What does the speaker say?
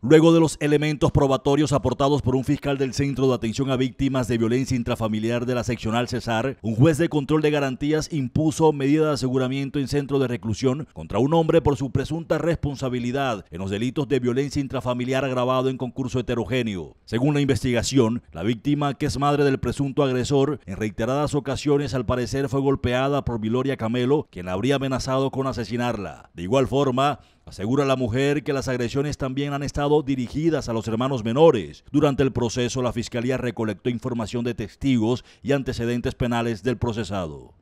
Luego de los elementos probatorios aportados por un fiscal del Centro de Atención a Víctimas de Violencia Intrafamiliar de la seccional Cesar, un juez de control de garantías impuso medida de aseguramiento en centro de reclusión contra un hombre por su presunta responsabilidad en los delitos de violencia intrafamiliar agravado en concurso heterogéneo. Según la investigación, la víctima, que es madre del presunto agresor, en reiteradas ocasiones al parecer fue golpeada por Viloria Camelo, quien la habría amenazado con asesinarla. De igual forma, Asegura la mujer que las agresiones también han estado dirigidas a los hermanos menores. Durante el proceso, la Fiscalía recolectó información de testigos y antecedentes penales del procesado.